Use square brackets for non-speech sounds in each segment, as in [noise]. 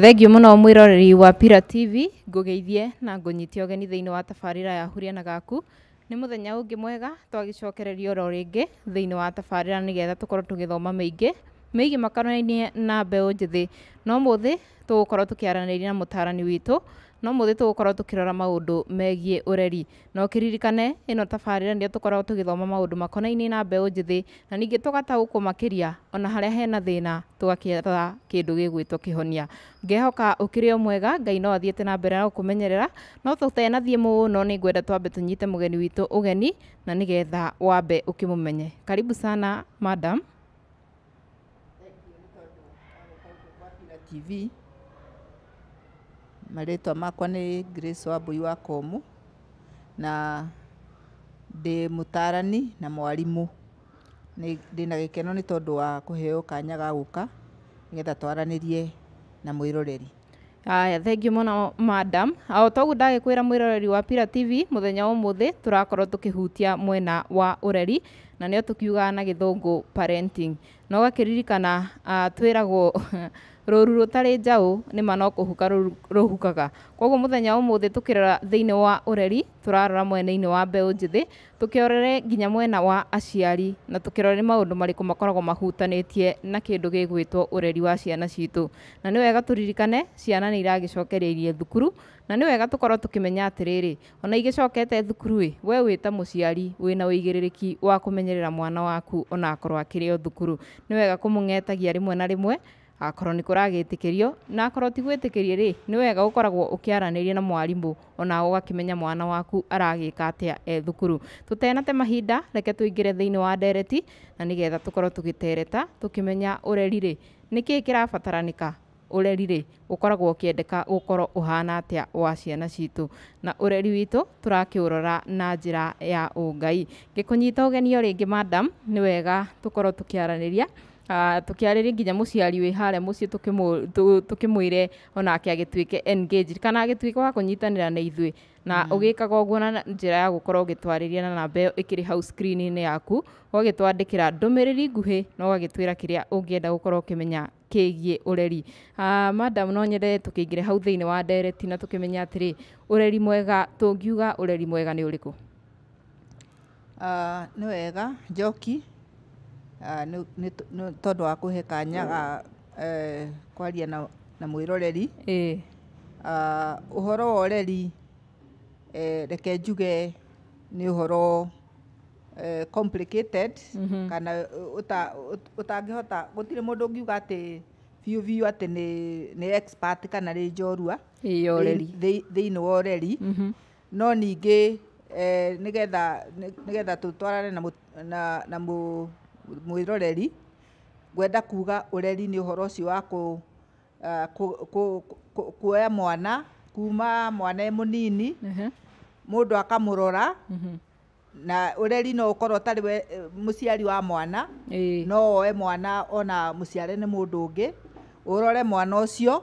Thengio muno mwiroreri wa Pira TV ngugeithie na ngunyite ũgeni thĩinĩ wa tabarĩra ya huria na gaku ni muthenya ungi mwega twagĩcokereria oro ringi thĩinĩ wa tabarĩra nĩgetha tũkorwo tũgĩthoma meingi mĩigiĩ makonainie na mbeũ njĩthĩ no muthi tũgũkorwo tũkĩaranĩria na mutarani witũ no må thä korwo tå kä rora maå ndå megiä å reri no kä ririkane ä no tabarä ra nä rä a tå koragwo tå gä thoma maå ndå na mbeå njĩthĩ na ningä tå gataũkwo makĩ ria ona harĩa hena thĩna tũgakĩetha kĩndũ gĩgwĩtwo kĩhonia ngehoka ũkĩrĩ o mwega ngai no athiĩte na mbere na gũkũmenyerera no tũtenathiĩ no nĩ ngwenda twambe tũnyite witå å geni na getha wambe ũkĩmũmenye karibu sana madam TV Marĩtwa makwa nĩ Grace Wambui wa Komu, na ndĩ mũtaarani na mwarimũ. Ndĩna gĩkeno nĩ tondũ wa kũheo kanya ga gũka, nĩgetha twaranĩrie na mwĩroreri. Haya, thengiũ mũno madam. O ta ũguo ndagĩkwĩra mwĩroreri wa Pira TV, mũthenya wa ũmũthĩ tũrakorwo tũkĩhutia mwena wa ũreri, na nĩo tũkiugaga na gĩthũngũ parenting. Na ũgakĩririkana twĩragwo [laughs] rũru rũtarĩ njaũ nĩma no kũhuka rũhukaga koguo mũthenya ũmũthĩ tũkĩrora thĩinĩ wa ureri tũrarora mwena-inĩ wa mbeũ njĩthĩ tũkĩrorere nginya mwena wa aciari na tũkĩrore maũndũ marĩkũ makoragwo mahutanĩtie na kindu gĩgwĩtwo ureri wa ciana citũ na ni wega turirikane ciana nĩ iragĩcokereirie thukuru na ni wega tũkorwo tukimenya atiriri ona igicokete thukuru-ĩ we wĩ muciari mũciari wĩna ũigĩrĩrĩki wa kumenyerera mwana waku ona akorwo akĩrĩ o thukuru ni wega kũmũng'etagia rĩmwe na rimwe akorwo nä kå ragä tä kä rio na akorwo ti gwä tä kä rie rä nä wega gå koragwo å kä aranä rie na mwarimå ona ågakä menya mwana waku aragä ka atä a e thukuru tå tenate mahinda reke tå ingä re thä inä wa ndereti na nä getha tå korwo tå gä tereta tå kä menya å reri rä nä kä kä rabataranä ka ũreri rĩ ũkoragwo å gũkorwo ũhana atĩa wa ciana citũ na ũreri witũ tũrakĩũrora na njĩra ya ũngai ngĩkũnyita ũgeni o rĩngĩ madam nĩ wega tũkorwo tũkĩaranĩria Ah, tukiarä nginya må ciari wä harä må ciä tå kä mwä re onake agä tuä ke kana agä wa kunyitanira na ithuĩ na ugikaga mm. gä kaga na njä ya gå ugitwariria na namba ä yo hau screen-inä yaku ũgagä ndumiriri kä ra ndå mä rä ri nguhä na ũgagä twä ra kä rä a å uh, madam no nyende tũkĩingĩre hau thĩinĩ wa ndereti na tukimenya atiri ureri mwega tungiuga ureri mwega nĩ ũrĩkũ uh, nĩ wega njoki Ah, nĩ tondũ wa kũhe kanya ga ah, eh, kwaria na å ah, horo wa ũreri eh, reke njuge nĩ ũhoro eh, complicated mhm. kana tirä må ndå å atĩ atä biå biå atä expert kana rä njorua inä wa ũreri mhm. no getha tå tũtwarane na mwiroreri ngwenda kuga ũreri nĩ ũhoro ũcio wa uh, kuoya mwana kuma mwana e mũnini mũndũ akamũrora na ũreri no ũkorwo ũtarĩ we eh, mũciari wa mwana no oe mwana ona mũciare nĩ mũndũ ũngĩ ũrore mwana ũcio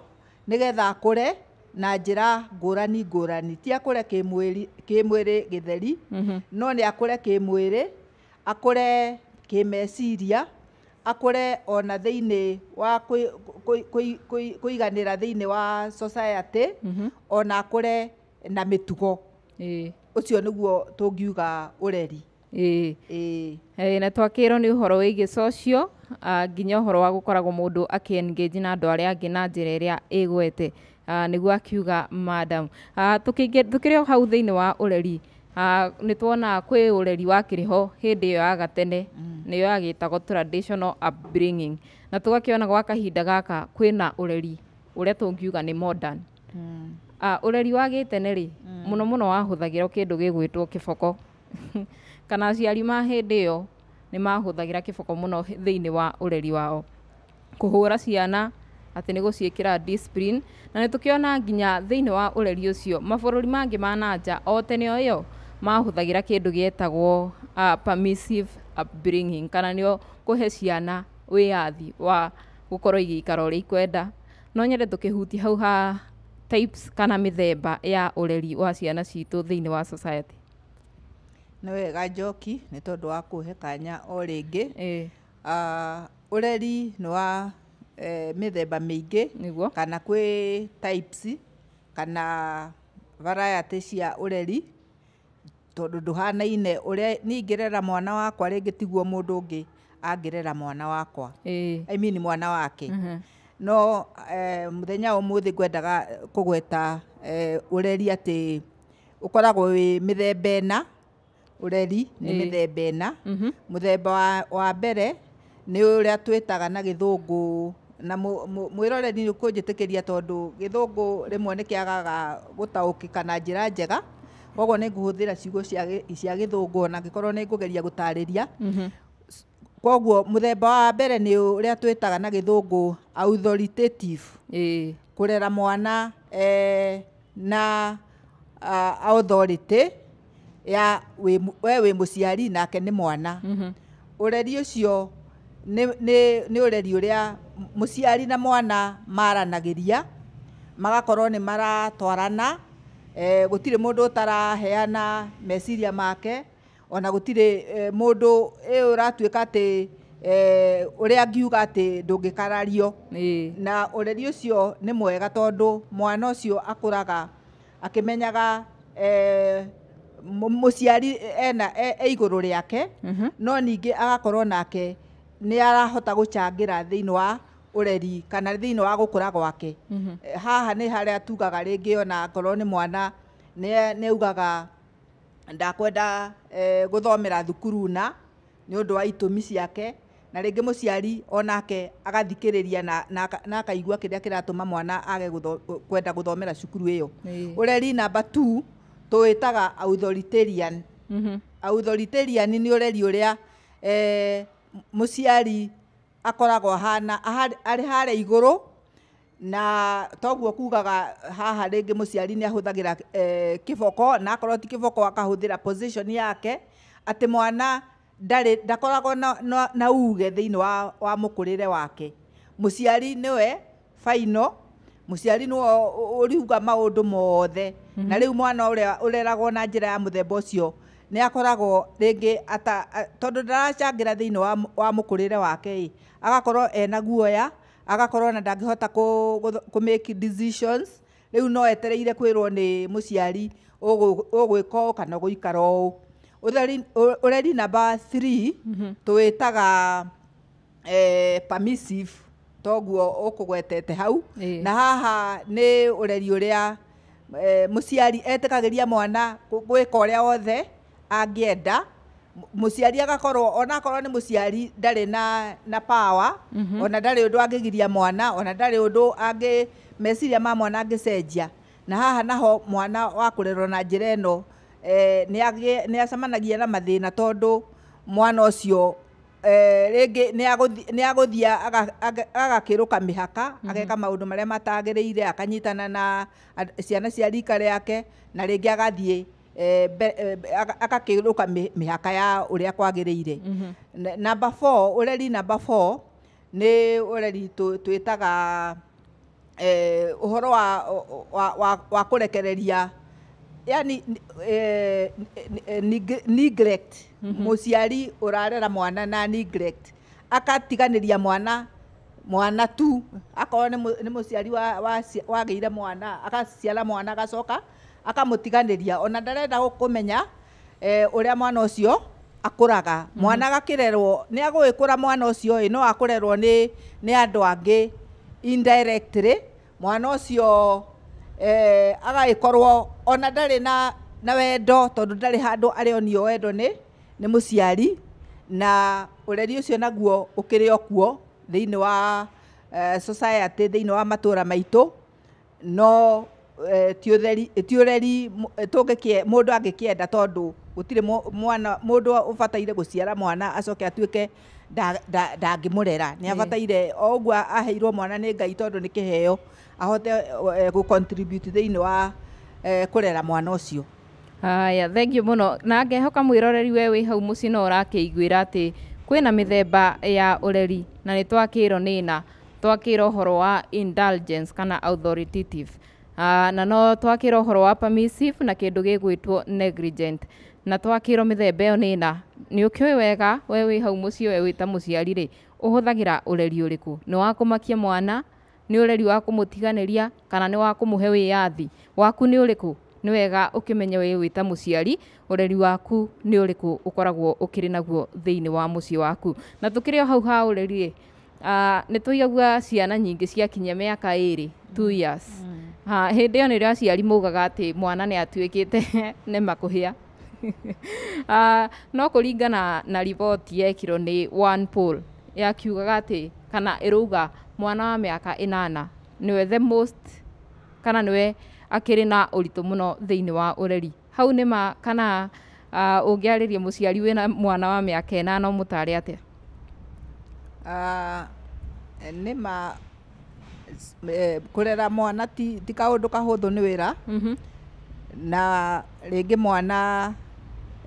nĩgetha akũre na njĩra ngũrani ngũrani ti akũre kĩmwĩrĩ gĩtheri no nĩ akũre kĩmwĩrĩ akũre kĩmeciria akore ona inä wa kũiganĩra thĩinĩ wa society mhm. ona akore na mĩtugo ũcio nĩguo tũngiuga ũreri ĩĩ na twakĩrwo nĩ ũhoro wĩgiĩ social nginya horo wa gũkoragwo mũndũ engage na andũ arĩa angĩ na ä gwete nä guo akiuga madam rä o hau thĩinĩ wa reri Ah, nä twonaga kwä å reri wa kä rä ho hä ndä ä yo ya gatene mm. nä yo traditional upbringing na tågakä gwa kahinda gaka kwĩna å reri å rä a ngiuga nä modern å mm. ah, reri wa gä tene rä må no må no wahå thagä ra kana aciari ma hä ndä ni yo nä mahå thagä ra kä wa å wao kuhura hå ra ciana atä nä gå ciäkä na nä tå kä ona nginya thä wa å reri å cio mabå rå ri mangä ma nanja o tene o ä mahuthagira kindu gietagwo uh, permissive upbringing kana nĩo kũhe ciana yathi wa gũkorwo igĩikara ũrĩa ikwenda no nyende tukihuti hau ha types kana mithemba ya ureri wa ciana citũ thĩinĩ wa society nĩ wega njoki ni tondu wa kuhe kanya o rĩngĩ ureri uh, nĩ wa eh, mithemba mĩingĩ niguo kana kwi types kana variety cia ureri tondũ ndũhanaine ũrĩa niĩ ingĩrera mwana wakwa rĩngĩ tiguo mũndũ ũngĩ angĩrera mwana wakwa I mean mwana wake mm-hmm. no eh, mũthenya wa ũmũthĩ ngwendaga kũgweta eh, ũreri atĩ ũkoragwo wĩ mĩthemba ĩna ũreri nĩ mĩthemba ĩna mm-hmm. mũthemba wa mbere nĩ ũrĩa twĩtaga na gĩthũngũ na mwĩroreri nĩ ũkũnjĩtĩkĩria tondũ gĩthũngũ rĩmwe nĩ kĩagaga gũtaũkĩka na njĩra njega koguo nä ngå hå thä ra ciugo cia gä thå ngå ona ngä korwo nä ngå geria gå tarä ria mhm. koguo må themba wa mbere nä å rä a twä taga na gä thå ngå kå rera mwana na uh, authority ya we wä må ciari nake nä mwana å mhm. reri å cio nä å reri å rä a må ciari na mwana maranagä ria magakorwo nä maratwarana Eh, gutirä må ndå å taraheana meciria make ona gutirä eh, må ndå ä å ratuä ka atä å eh, rä a ngiuga atä ndå ngä karario na å reri å cio nä mwega tondå mwana å cio akå raga akä menyaga må ciari ena e igå rå rä ake no ningä agakorwo nake nä arahota gå cangä ra thä inä wa ureri kana thiini wa gukura gwake mm-hmm. eh, haha ni haria tugaga ringi ona akorwo ni mwana ni ugaga ndakwenda eh, guthomera thukuru na ni undu wa itumi ciake na rĩngĩ mũciari onake agathikĩrĩria na akaigua kĩrĩa kĩratũma mwana age kwenda gũthomera cukuru ĩyo ũreri namba two tũĩtaga authoritarian mm-hmm. authoritarian nĩ ũreri ũrĩa eh, mũciari akoragwo hana ari hare iguru na toguo kugaga haha ringi muciari ni ahuthagira eh, na akorwo ti kĩboko akahuthira position yake ati mwana ndarĩ ndakoragwo na, na, na uge thĩinĩ wa, wa mũkũrĩre wake mũciari nĩwe faino mũciari nĩwe ũriuga maundu mothe mm -hmm. na riu mwana ũrĩa ũreragwo na njira ya mũthemba ucio ni akoragwo ringi ata tondũ ndaracangĩra thĩinĩ wa, wa mũkũrĩre wake agakorwo ena guoya agakorwo na ndangihota kũ make decisions rĩu no etereire kwirwo ni mũciari ũgwĩka ũũ kana ũgũikara ũũ ũreri namba three mhm. tũwĩtaga e, permissive toguo ukugwetete hau na haha ni ureri uria e, mũciari etikagiria mwana gwika uria wothe angienda. muciari agakorwo ona akorwo nä muciari ndarä na na power mm -hmm. ona ndarä å ndå angägiria mwana ona ndarä å ndå angä meciria ma mwana angä cenjia na haha naho mwana wa kå rerwo na njä ra ä no nä acemanagia na mathä na tondå mwana å cio eh, rĩngĩ nĩ agũthia agakä ka mĩhaka mhm. ageka maũndũ marĩa matagĩrĩire akanyitana na ciana cia rika rĩake na rĩngĩ agathiĩ rå ka mä haka ya å rä a kwagä ũrĩa kwagĩrĩire namba 4 nä å reri twä taga å horo wa wa kũrekereria må ciari å rarera mwana na neglect ria mwana mwana tu akorwo nä må ciari wagä ire mwana agaciara mwana agacoka akamutiganiria ona ndarenda gukumenya eh uria mwana ucio akuraga mwana mhm. gakirerwo ni agwikura mwana ucio no akurerwo ni ni andu angi indirectly mwana ucio eh agaikorwo ona ndari na na wendo tondu ndari handu onio wendo ni ni muciari na ureri ucio naguo ukiri okuo thiini wa uh, society thiini wa matura maitu no Eh, ti ũreri eh, eh, mũndũ angĩkĩenda tondũ gũtirĩ mwana mũndũ ũbataire gũciara mwana acoke atuĩke ndangĩmũrera nĩ abataire o ũguo aheirwo mwana nĩ ngai tondũ nĩ kĩheo ahote gũ contribute thĩinĩ wa kũrera mwana ũcio haya thengiũ mũno na ngehoka mwĩroreri we wĩ hau mũciĩ no ũrakĩiguĩra atĩ kwĩna mĩthemba ya ũreri na nĩ twakĩrwo nĩ na twakĩrwo ũhoro wa indulgence kana authoritative Ah, na no twakira uhoro wa permissive na kindu gigwitwo negligent na twakira mithembe yo nina ni ukiwe wega we wĩ hau mucio we wĩ ta mũciari rĩ ũhũthagĩra ũreri ũrĩkũ nĩ wa mwana ni ureri wa kũmũtiganĩria kana ni wakumuhe wi yathi waku ni uriku ni wega ukimenye wĩ wĩ ta mũciari ũreri waku ni uriku ukoragwo ũkĩrĩ naguo thĩinĩ wa mũciĩ waku na tukire hau ha ũreri rĩ ah, ni tũigaga ciana nyingĩ ciakinyia mĩaka iri 2 years mm ha hende yo nĩrĩo aciari maugaga atĩ mwana atuikite [laughs] ne makuhia ah [laughs] no kũringana na riboti yekirwo ni one ya yakiugaga atĩ kana ĩrauga mwana wa mĩaka ĩnana nĩwe the most kana nĩwe akĩrĩ na ũritũ muno thĩinĩ wa ureri hau ma kana ũngĩarĩria mũciari na mwana wa mĩaka ĩnana ũmũtare atĩa ah, nĩma kurera mwana ti kaundu kahuthu ni wira mm-hmm. na ringi mwana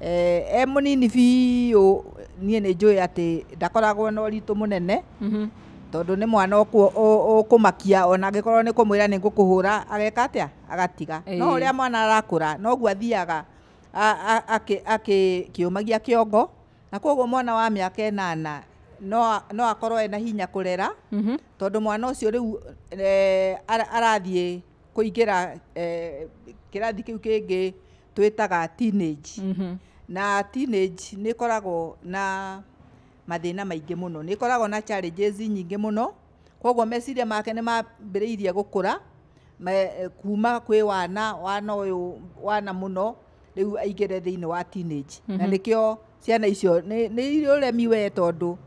e, e munini biu nie ni njui ati ndakoragwo na uritu munene mm-hmm. tondu ni mwana ukumakia ona angikorwo ni kumwira ni ngukuhura ageka atia agatiga no uria mwana arakura noguo athiaga akiumagia kiongo na koguo mwana wa miaka enana no no akorwo ena hinya kurera mm -hmm. tondu mwana ucio riu eh, arathie kuingira eh, kirathi kiu kingi twitaga teenage mm -hmm. na teenage ni koragwo na mathina maingi muno ni koragwo na challenges nyingi muno kwoguo meciria make ni mambiriirie gukura kuma kwi wana wana uyu wana muno riu aingire thiini wa teenage mm -hmm. na mm-hmm. nikio ciana icio ni ni uremi we tondu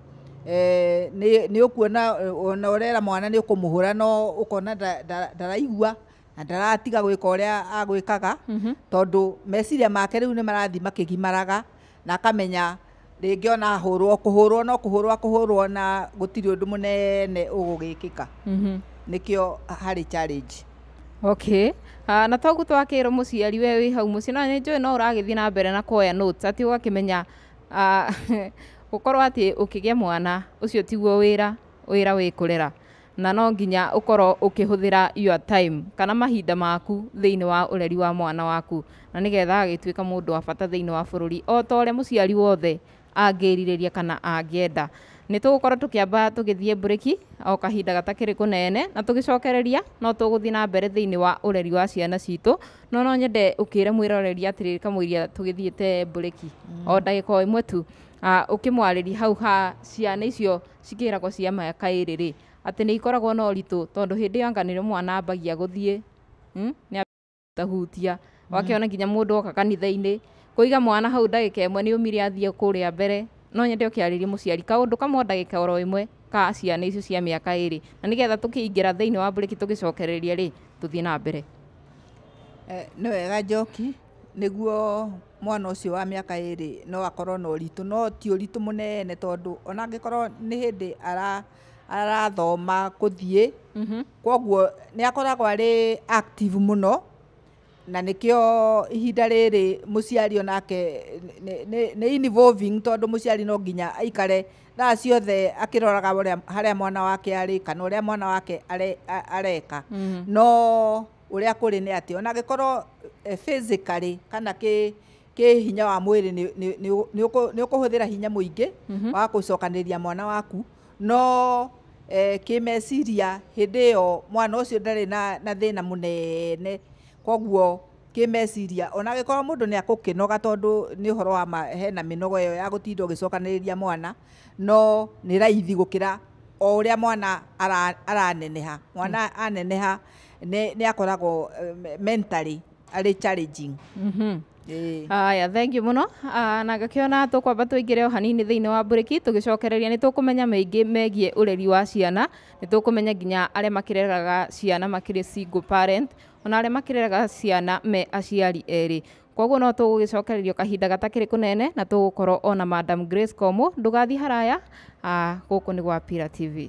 Eh, nä å kuona eh, ona å rera mwana nä å kå må hå ra no å kona ndaraigua na ndaratiga gwä ka å rä a agwä kaga mhm. tondå meciria make rä u nä marathi makä gimaraga na akamenya ngä ona hå rwo no hå rwo na gũtirĩ ũndũ mũnene ũgũgĩkĩka mhm. nĩkĩo harĩ challenge okay uh, na toguo må ciari we wĩ hau mũciĩ no nĩ njũĩ no ũragĩthiĩ na mbere na koya notes å gakä menya gũkorwo ati ũkĩgĩa mwana ucio tiguo wira wira wikurera na no nginya ũkorwo ukihuthira your time kana mahinda maku thĩinĩ wa ureri wa mwana waku na nĩgetha agĩtuĩka mũndũ wa bata thĩinĩ wa bũrũri o ta ũrĩa wothe angĩrirĩria kana angĩenda ni tũgũkorwo tukiamba tugithie mburĩki o kahinda gatakĩrĩ kunene na tũgĩcokereria no tũgũthiĩ na mbere thĩinĩ wa ureri wa ciana citũ no no nyende ukire mwĩroreri atĩrĩrĩ kamũiria tũgĩthiĩte mburĩki o mm. ndagĩka o ĩmwe tu ukimwariri ah, hau ha ciana icio cikĩragwo cia mĩaka ĩrĩ rĩ ati ni ikoragwo na ũritũ tondu hĩndĩ yanganire anga nĩrĩo mwana ambagia gũthiĩ hmm, nĩ tahutia wakĩona nginya mundu oka kanitha-inĩ kũiga mwana hau ndagĩka ĩmwe ni ũmire athie kuria mbere no nyende ũkĩarĩrie muciari kaũndũ kamwe o ndagĩka oro imwe ka ciana icio cia miaka iri na nĩgetha tũkĩingĩra thĩinĩ wa buriki tugicokereria ri tũthiĩ na mbere eh, nĩ wega njoki nĩguo mwana cio wa ä rä no akorwo na ritå no ti må nene tondå ona angĩkorwo nĩ hĩndĩ arathoma thiä mm-hmm. kwoguo nä akoragwo arä active no na o ihinda må ciari onake nä involving må ciari no nginya aikare thaa ciothe harä a mwana wake arĩ kana a mwana wake areka mm-hmm. no uria kuri ni ati ona gikorwo eh, physically kana ki kä hinya wa mwä rä nä å kå hå thä ra hinya må ingä mhm. wa gå cokanä mwana waku no eh, kä meciria hä ndä ä yo mwana å cio ndarä na thä na må nene koguo kä meciria ona gikoro korwo må ndå nä akå kä noga tondå nä å horo wa he mä nogo ä yo ya gutindo gicokaniria mwana no nä raithi gå kä ra o å rä a mwana araneneha mwana mm. aneneha nä akoragwo eh, mentally arä challenging mm -hmm. aya thengi må no ah, na ona tå kwamba tå ingä re o hanini thä inä wa mbå rä ki tå gä cokereria nä tå kå menya mä ingä megiä å reri wa ciana nä tå kå menya nginya arä a makä reraga ciana makä rä ona arä a makä reraga ciana me aciari erä koguo no tå gå gä cokererio kahinda gatakä rä kå nene na tå gå korwo ona madam grace komo ndå gathi haraya ah, gå kå nä gwa pira tv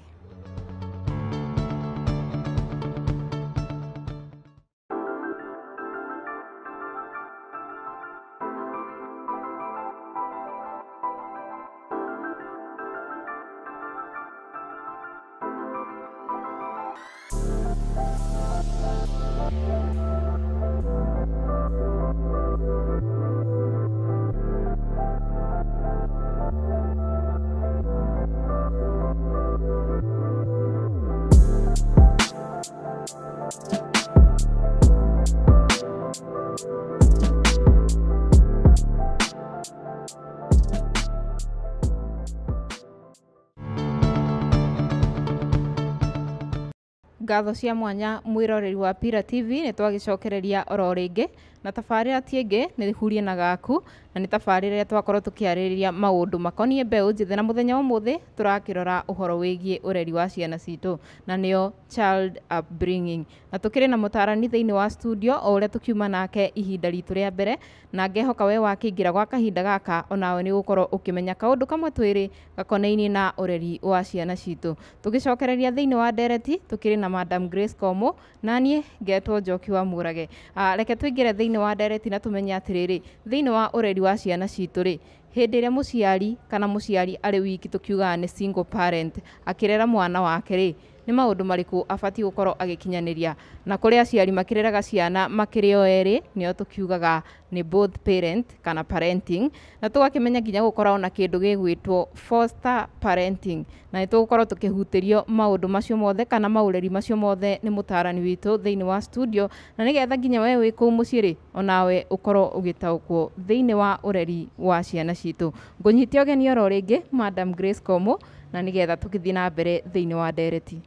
ngatho cia mwanya mwiroreri wa Pira TV nä twagä cokereria oro ngä na tabarĩra ti ĩngĩ nĩ hurie na gaku na nĩ tabarĩra ĩrĩa twakorwo tũkĩarĩrĩria maũndũ makoniĩ beu jithe na mũthenya ũmũthĩ turakirora uhoro wĩgiĩ ureri wa ciana citũ na nĩyo child upbringing na tukire na mutarani thĩinĩ wa studio o ũrĩa tũkiuma nake ihinda ritu ria mbere na ngehoka we wakĩingĩra gwa kahinda gaka onawe ni ũgũkorwo ukimenya kaundu kamwe twiri gakonainie na ureri wa ciana citũ tũgĩcokereria thĩinĩ wa dereti tukire na madam Grace komo na niĩ ngetwo Njoki wa Mũrage ah, reke tũingĩre thĩinĩ thini wa ndereti na tumenya atiriri thini wa ũreri wa ciana citũ ri hĩndĩ ĩrĩa muciari kana muciari ari wiki tũkiugaga ni single parent akirera mwana wake ri nä maå ndå marĩkũ abatiĩ gũkorwo agĩkinyanĩria na kũrĩ aciari makĩreraga ciana makĩrĩ o erĩ nĩo tũkiugaga nĩ both parent kana parenting na tũgakĩmenya nginya gũkorwo na kĩndũ gĩgwĩtwo foster parenting na nĩ tũgũkorwo tũkĩhutĩrio maũndũ macio mothe kana maũreri macio mothe nĩ mũtarani witũ thĩinĩ wa studio na nĩgetha nginya we wĩ kũu mũciĩ onawe ũkorwo ũgĩtaũkwo thĩinĩ wa ũreri wa ciana citũ ngũnyitia ũgeni oro rĩngĩ madam grace komo na nĩgetha tũgĩthiĩ na mbere thĩinĩ wa ndereti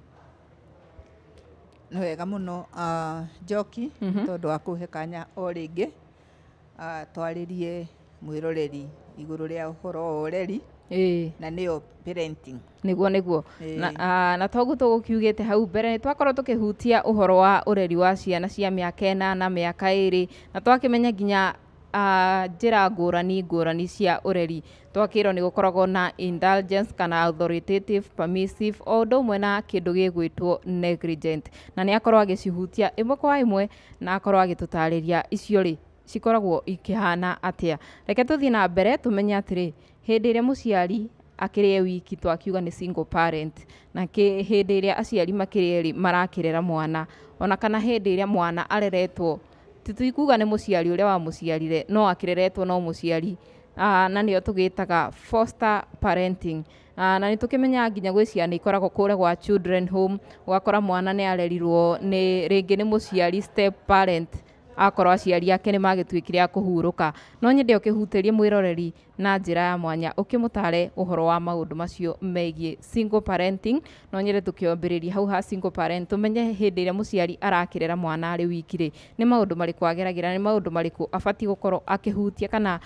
nä wega no ah, Njoki mhm. tondå wa kũhe kanya o rĩngĩ ah, twarĩrie mwĩroreri igũrũ rĩa ũhoro wa ũreri na nä parenting nä ah, guo na toguo te hau mbere nä twakorwo å horo wa reri wa ciana cia mĩaka ĩnana mĩaka ĩĩrĩ na menya nginya rani ngå rani cia reri twakiro ni gå na indulgence kana authoritative permissive o å ũmwe na kä ndå negligent na ni akorwo agĩcihutia imwe kwa imwe na akorwo agĩtũtarä icio ri cikoragwo ikihana atia reke tũthiĩ na mbere tumenye atĩrĩ hĩndĩ ĩrĩa muciari akirie wiki twakiuga ni single parent na hĩndĩ ĩrĩa aciari makĩrĩ marakĩrera mwana ona kana hĩndĩ ĩrĩa mwana areretwo ni muciari mũciari wa muciarire no akireretwo no muciari Ah, na nä yo tå gä taga foster parenting ah, na nä tå kä menyaga nginya gwä nä ikoragwo kå rä gwa children home ũgakora mwana nä arerirwo rä ngä nä må ciari step parent akorwo aciari ake nĩ magĩtuĩkire a kũhurũka no nyende mwä roreri na ra ya mwanya å horo wa ndå macio megiĩ single parenting no rä ria hau ha single parent a må ciari arakä rera mwana arĩ wiki ra nä maå ndå marä kå abatiä gå korwo akä hutia kana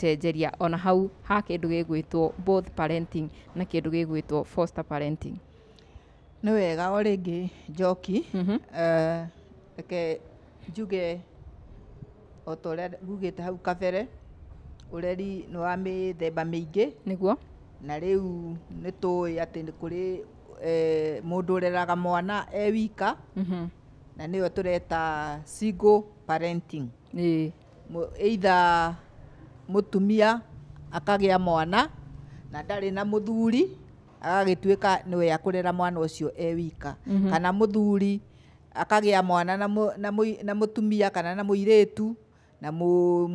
cenjeria ona hau ha ndå gä both parenting na ndå gä foster parenting nä wega o rĩngĩ njoki mm-hmm. eh, reke njuge o ta ũrĩa ngugĩte hau kabere ũreri nĩ wa mĩthemba mĩingĩ nĩguo na rĩu nĩ tũĩ atĩ nĩ kũrĩ e, mũndũ ũreraga mwana e wika mm-hmm. na nĩyo tũreta single parenting either mũtumia akagĩa mwana na ndarĩ na mũthuri agagĩtuĩka nĩwe akũrera mwana ũcio e wika mm-hmm. kana mũthuri akagĩa mwana na mũtumia kana na mũirĩtu na å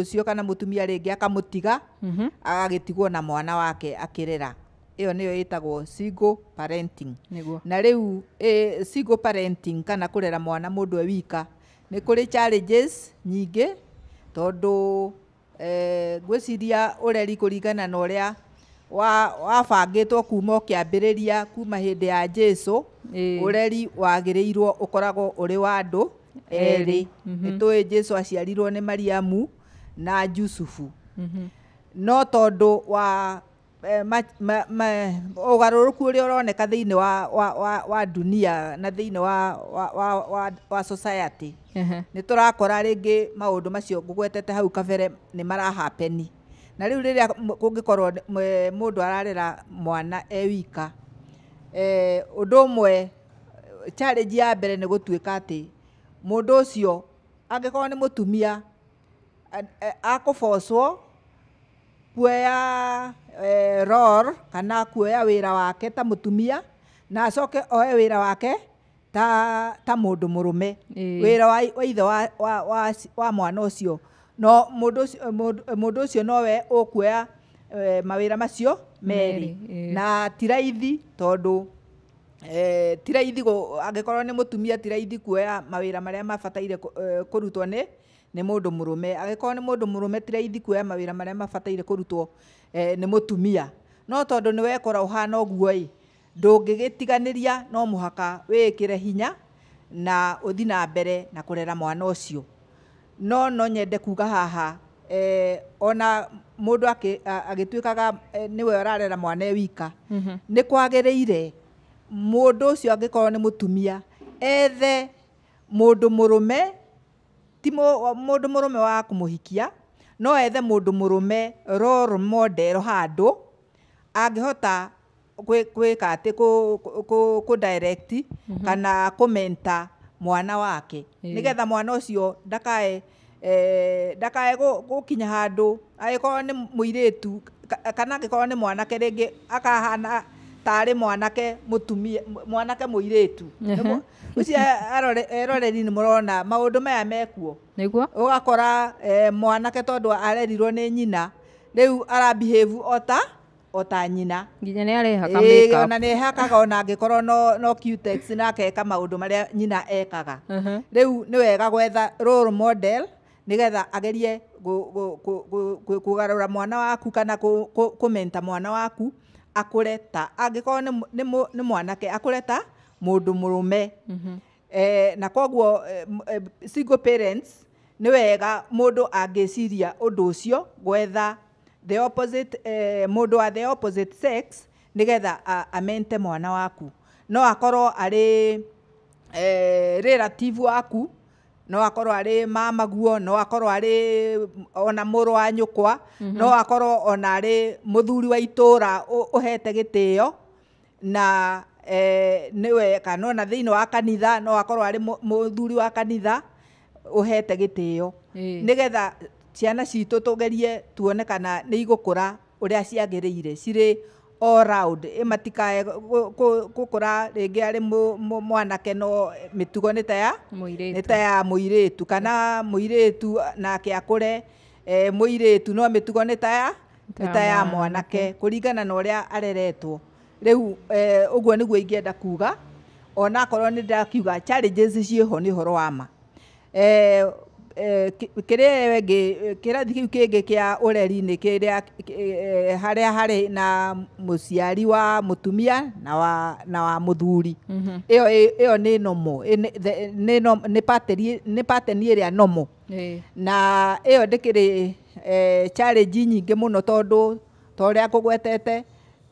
ucio kana mutumia ringi akamutiga mhm. agagitigwo na mwana wake akirera iyo niyo itagwo single parenting Niguo. na riu e, single parenting kana kurera mwana mundu e wika ni kuri challenges nyingi tondu ngwiciria e, ureri kuringana na uria wabangitwo wa kuma ukiambiriria kuma hindi ya jesu e. ureri wagiriirwo ukoragwo uri wa andu eri nĩ tũĩ jesu aciarirwo ni mariamu na jusufu mhm. no tondu wa ku å roneka thä inä wa dunia na thĩinĩ wa society rä ngä maå ndå macio gwetete hau kabere nä marahapeni na korwo må ndå ararä ra mwana e wika eh, ũndũ ũmwe challenge ya mbere tuä ka atä mundu ucio angikorwo ni mutumia eh, eh, akubocwo kuoya e, eh, ror kana kuoya wira wake ta mutumia na acoke oe wira wake ta ta mundu murume wira wa, wa ithe wa, wa, wa, wa mwana ucio no mundu ucio nowe kuoya mawä mawira macio meri na tiraithi tondå tondu Eh, ti raithi angĩkorwo nĩ mũtumia ti raithi kuoya marä a mabataire eh, kũrutwo nĩ nĩ mũndũ mũrũme angĩkorwo nĩ mũndũ mũrũme ti raithi kuoya marä a mabataire nä må tumia no tondå nä wekora ngä gä tiganä ria no kä re hinya na ũthi na mbere na rera mwana ũcio no no nyende kuga haha eh, ona nä we å rarera mwana e wika mm-hmm. rä ire mundu ucio angikorwo ni mutumia ethe mundu murume ti mundu murume wa kumuhikia no ethe mundu murume roro model handu angihota gwika atä kå direct mm -hmm. kana kå menta mwana wake yeah. nä getha mwana ũcio ndakae eh, ndakae gå kinya handå angä korwo nä må irä tu kana angä korwo nä mwanake rä ngä akahana tarä mwanake må tumia mwanake må irä tu å cio eroreri nä må rona maå ndå maya mekuo nä å gakora e, mwanake tondå arerirwo nä nyina rä u arabihävu ota ota nyina nginya nä arehaka ona nä ehakaga ona angä korwo no, no na akeka maå ndå marä a nyina ekaga rä u nä wega gwetha model nä getha agerie kå garå ra mwana waku kana kå menta mwana waku akureta ta ni nĩ mwanake akureta mundu murume mm-hmm. eh na koguo eh, eh, single parents ni wega mundu angĩciria undu ucio gwetha the opposite eh, mundu wa the opposite sex nigetha amente mwana waku no akorwo eh, relative waku no akorwo arä mamaguo no akorwo arä ona må rå wa nyå kwa mhm. no akorwo ona arä må thuri wa itå ra å hete gä tä o na eh, nä we kana ona thä wa kanitha no akorwo arä må thuri wa kanitha å hete gä tä o nä getha ciana citå tå gerie tuone kana nä igå kå ra å rä a ciagä rä ire cirä all round matikae gukura ringi ari mwanake no mitugo ni ta ya ni ta ya muiritu kana muiritu nake akure e, muiretu no mitugo ni ta ya ni ta ya mwanake kuringana na uria areretwo riu e, uguo niguo ingienda kuga ona akorwo ni ndakiuga challenges ciho ni horo wa ma e, kä rä eh, a ngä kä ngi kirathi kiu kingi kä ureri ni kiria eh, haria harĩ na mũciari wa mũtumia na wa må na wa mũthuri ä yo nä nomo nä pateni ä rä a nomo na ä yo ndä kä rä ĩyo ndĩkĩrĩ eh, challenge nyingĩ mũno tondũ ta ũrĩa kũgwetete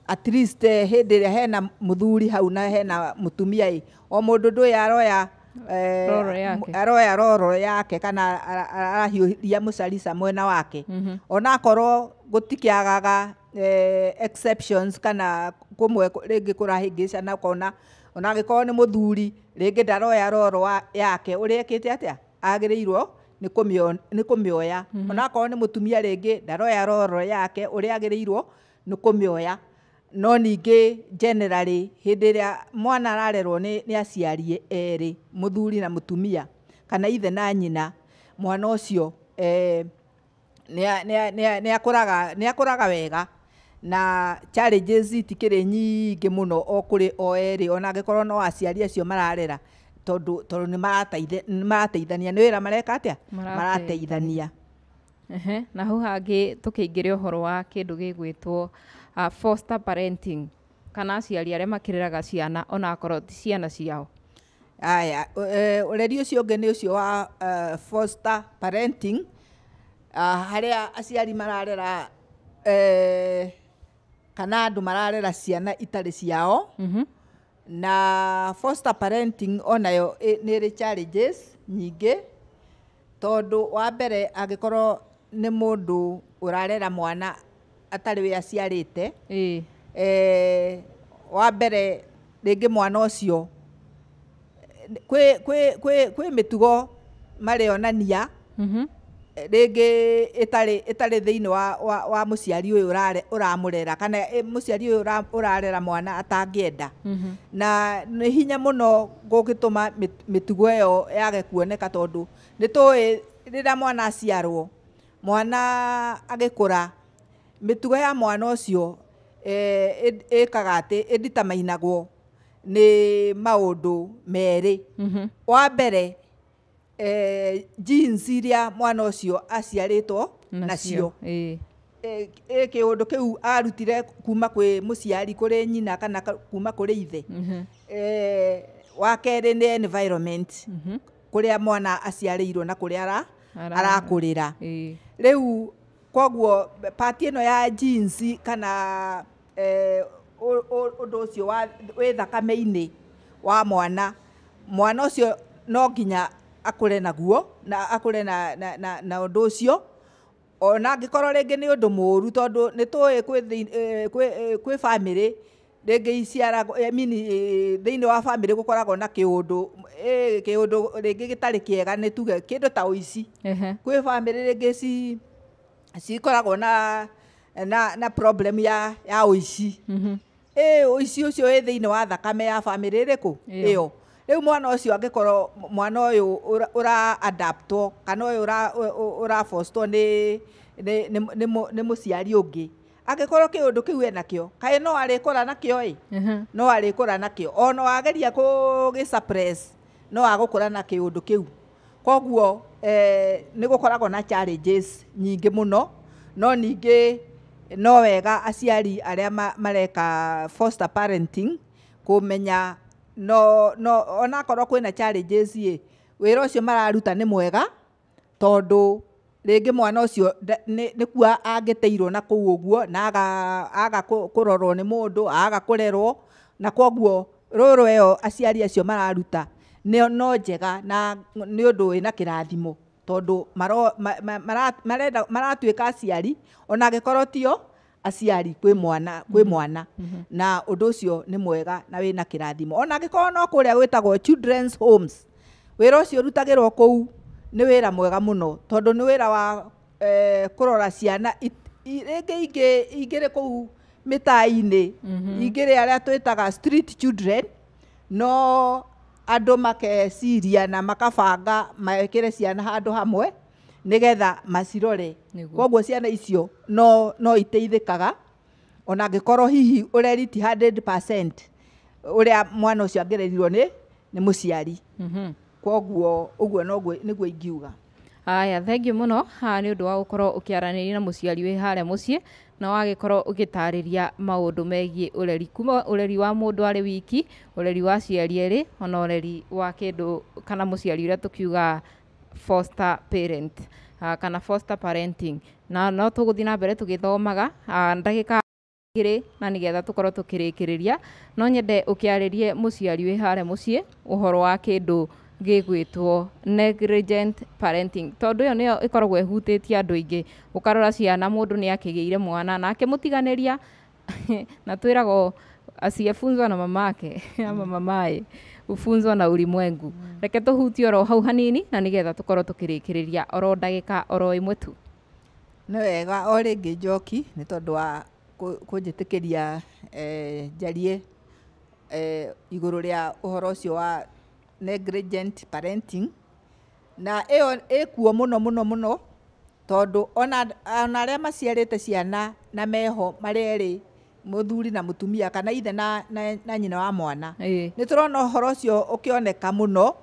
at least rä a hena må thuri hau na hena mũtumia ĩ o må ndå ndũĩ yaroya Eh, aroya eh, roro yake kana må carica mwena wake ona akorwo gå exceptions kana kũmwe rĩngĩ kũrahĩngĩcana kona ona må thuri rä ngä ndaroya roro yake kå mä oya ona akorwo nä må tumia rä ngä ndaroya roro yake ũrĩa agĩrĩirwo nĩ kũmĩoya no ningĩ generally rä a mwana ararerwo aciarie erä må thuri na tumia kana ithe na nyina mwana nä akå raga wega na challenges nyingä må no o kũrĩ o erĩ ona korwo no aciari acio mararera tondũ tondũ nĩ marateithania wä ra mareka a marateithania na hau hangĩ å horo wa gwä two uh, foster parenting kana aciari arĩa makĩrĩraga ciana ona akorwo ti ciana ciao aya eh, ũreri ũcio ũngĩ å ũcio wa eh, foster parenting uh, harĩa aciari mararera eh, kana andå mararera ciana itarĩ ciao mm-hmm. na foster parenting onayo nä ĩrĩ challenges nyingä tondå wa mbere må ndå å rarera mwana wä aciarä aciarĩte wa mbere ngä mwana onania rä ngä ä tarä thä inä wa å ramå rera kana yå å rarera mwana enda mm-hmm. na nä hinya mä tugo ä yo yage kuoneka ä rä rä a mwana aciarwo mwana ra mĩtugo ya mwana ũcio e, ĩkaga atĩ ĩnditamainagwo nĩ maũndũ merĩ mm-hmm. wa mbere e, genes iria mwana aciarä two nacio kä å ndå kä u arutire kuma kwä må ciari kå rä nyina kana kuma kå rä ithe mm-hmm. e, wa nä kå rä a mwana aciarä irwo na kå rä rä arakå ra rä u koguo pati no ya jeans kana undu eh, ucio wi thakame-ini wa mwana mwana ucio no nginya akure naguo na akure na, na, na, na undu ucio ona angikorwo ringi ni undu muru tondu ni tui kwi family eh, eh, rĩngĩ iciaragwo mini eh, thĩinĩ wa bamĩrĩ gũkoragwo na kĩũndũ kĩũndũ rĩngĩ gĩtarĩ kĩega nĩ tuge kĩndũ ta ũici kwĩ bamĩrĩ rĩngĩ ci cikoragwo na na na problem ya ya uici ä mm-hmm. uici å cio wä thä inä wa thakame ya bamä rä rä kå ä yo rä u mwana å cio angä korwo mwana å yå å raadaptwo kana å yå å rabostwo nä må ciari å ngä angä korwo kä å ndå kä u ena kä o kaä no arä kå ra nakä o no arä kå ra nakä o ona wageria kå gä no agå kå ra na kä å ndå kä u koguo Eh, nä gå koragwo na challenges nyingä må no no ningä no wega aciari arä a mareka foster parenting menya no no onakorwo kwina challenges ä wä cio mararuta nä mwega tondå ngä mwana ũcio angä teirwo na å guo na aga, aga nä må ndå aga rerwo na kwoguo ä yo aciari acio mararuta no njega na nä å ndå wä na kä rathimo tondå maratuä ka aciari ona angä korwo tio aciari kwä mwana kwä mm-hmm. mwana mm-hmm. na å ndå å cio nä mwega na wä na kä rathimo ona angä korwo nokå rä a gwä tagwo wä ra å cio rutagä rwo kå u nä wä ra mwega må eh, mm-hmm. no tondå nä wä ra wa kå rora ciana rä ngä ingä rä kå u mä taa-inä ingä rä arä a twä taga no andå makeciria na makabanga re ciana handå hamwe nä getha macirore koguo ciana icio no, no iteithĩkaga ona korwo hihi ũreri å 100% a mwana ũcio angĩrerirwo nĩ nĩ nä mm ciari mhm. koguo guo nä guo ingiuga haya muno ha ni ũndũ wa gũkorwo ũkĩaranĩria na mũciari hare harĩa mũciĩ na wagĩkorwo ugitariria maundu megiĩ ureri kuma ureri wa mundu ari wiki ureri wa ciari eri ona ureri wa kindu kana muciari ũrĩa tukiuga foster parent kana foster parenting na no tũgũthiĩ na mbere tũgĩthomaga ndagĩka igĩrĩ na nigetha tũkorwo tukirikiriria no nyende ukiaririe muciari wi harĩa mũciĩ uhoro wa kindu gĩgwĩtwo negligent parenting tondũ ĩyo nĩyo tie andå aingä å karora ciana mũndũ nĩ akĩgĩire mwana na akĩmũtiganĩria [laughs] na twĩragwo asiyefunzwa na mamake [laughs] ama mamaye ufunzwa na ulimwengu mm. reke tũhutie oro hau hanini na nĩgetha tũkorwo tũkĩrĩkĩrĩria oro ndagĩka oro ĩmwe tu nä wega o ngä njoki nä tondå wa kũnjĩtĩkĩria eh, njarie eh, å horo å cio wa negligent parenting na eyo ekuo muno muno muno tondu ona ona arĩa maciarĩte ciana na meho marĩa erĩ mũthuri na mutumia kana ithe na, na, na nyina wa mwana cio å kä oneka må no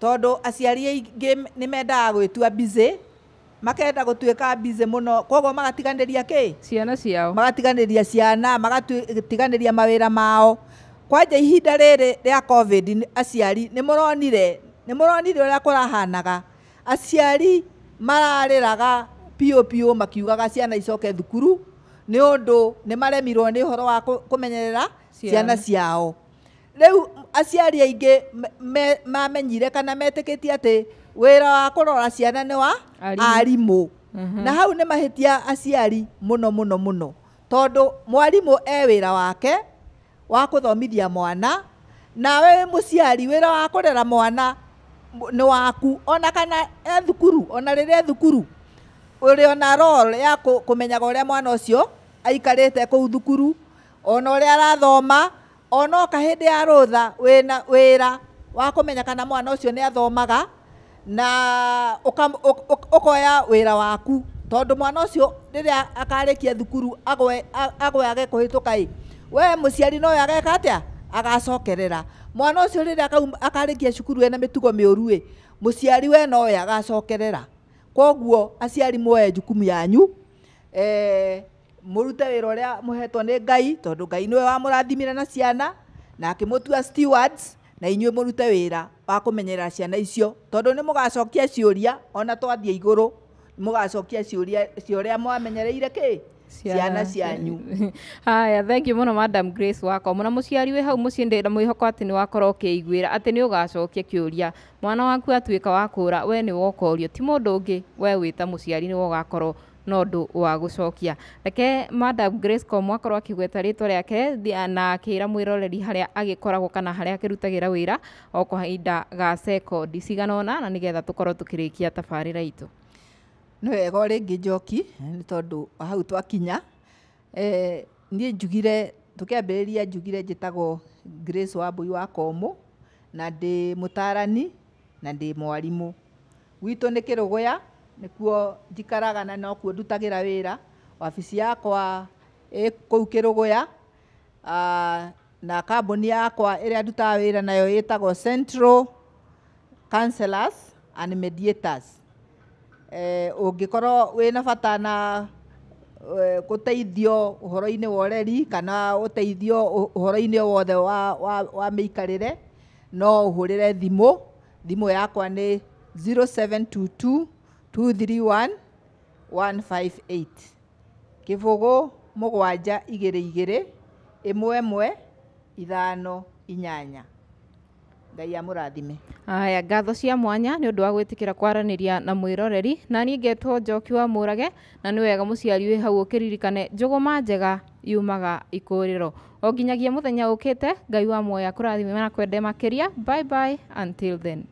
tondå aciari aingä nä mendaga tua busy makenda gũtuĩka busy no koguo ria kä ciana ciao ria ciana mawä ra mao kwanja ihinda rere rĩa covid aciari nĩ mũronire nĩ mũronire ũrĩa kũrahanaga aciari mararĩraga piũ piũ makiugaga ciana icoke thukuru nĩ ũndũ nĩ maremirwo ni horo wa kũmenyerera ciana ciao rĩu aciari aingĩ mamenyire kana metĩkĩtie atĩ ra wa kũrora ciana nĩ wa arimũ mhm. na hau nĩ mahitia aciari mũno mũno mũno tondũ mwarimũ e wĩra wake wa kuthomithia mwana nawe wä må ciari wä ra wa kå rera mwana nä waku ona kana ethukuru ona rä rä ethukuru ũrä ona role ya kå menyaga å rä a mwana å cio aikarä te kå u thukuru ona å rä a arathoma ona ka hä ndä ya rutha tha wä ra wa kå menya kana mwana å cio nä athomaga na ukoya wira waku tondu mwana ucio riria akarĩkia thukuru age kuhituka ĩ we muciari no ageka atia agacokerera mwana ucio rä rä akarikia cukuru ena mitugo miuru må muciari we nowe agacokerera koguo aciari moe jukumu yanyu eh, ee, rä a må hetwo ni ngai tondu ngai niwe rathimire na ciana na må stewards na inyuä må rute wä ra wa kå menyerera ciana icio tondå nä må gacokia ciå ria ona twathiä igå rå må gacokia ciå ria å rä a mwamenyereire kä ciana cianyu [laughs] haya thank you no madam grace wakoma na må ciari wä hau må ciä ndä na mwä hoko atä nä wakorwo å kä iguä ra atä nä å gacokia kä å ria mwana waku atuä ka wa kå we nä wokorio ti må ndå å ngä we wä ta må ciari nä wogakorwo no ndå wa gå cokia reke madam grace komu akorwo akĩgweta rĩtwa rĩake na akĩra mwĩroreri harĩa agĩkoragwo kana harĩa akĩrutagĩra wĩra o kahinda ga sekondi ciganona na nĩgetha tũkorwo tũkĩrĩkia tabarĩra itũ nä wega rä ngä njoki nä tondå hau twakinya e, niä njugire ria njugire tagwo Grace Wambui wa Komũ na må tarani na kä rå gå ya nä kuo njikaraga na nokuo wä ra wabici yakwa rå gå ya na kambuni yakwa ĩrĩa ndutaga wĩra nayo ĩtagwo Central councillors and Mediators. Eh, ũngĩkorwo wĩna bata na eh, gũteithio ũhoro-inĩ wa ũreri kana ũteithio ũhoro-inĩ o wothe wa mĩikarĩre no ũhũrĩre thimũ, thimũ yakwa nĩ 0722 231 igä kĩbũgũ mũgwanja igĩrĩ igĩrĩ ĩmwe ĩmwe ithano inyanya ngai amurathime aya ngatho cia mwanya nä å ndå wa gwä tä kä ra kwaranä na mwä na ni ngetwo njoki wa må rage na nä wega må ciari wä hau å kä ririkane njå njega yumaga ikå rä ro o nginyagia må thenya å kä te ngai wa moya kå rathime na kwende makä ria bye bye until then